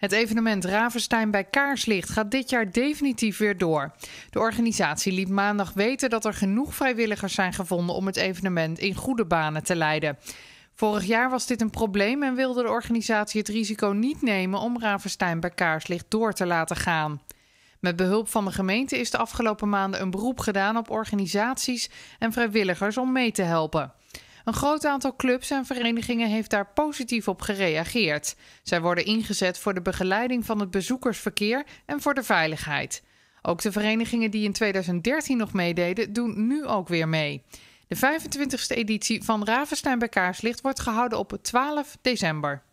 Het evenement Ravenstein bij Kaarslicht gaat dit jaar definitief weer door. De organisatie liet maandag weten dat er genoeg vrijwilligers zijn gevonden om het evenement in goede banen te leiden. Vorig jaar was dit een probleem en wilde de organisatie het risico niet nemen om Ravenstein bij Kaarslicht door te laten gaan. Met behulp van de gemeente is de afgelopen maanden een beroep gedaan op organisaties en vrijwilligers om mee te helpen. Een groot aantal clubs en verenigingen heeft daar positief op gereageerd. Zij worden ingezet voor de begeleiding van het bezoekersverkeer en voor de veiligheid. Ook de verenigingen die in 2013 nog meededen, doen nu ook weer mee. De 25e editie van Ravenstein bij Kaarslicht wordt gehouden op 12 december.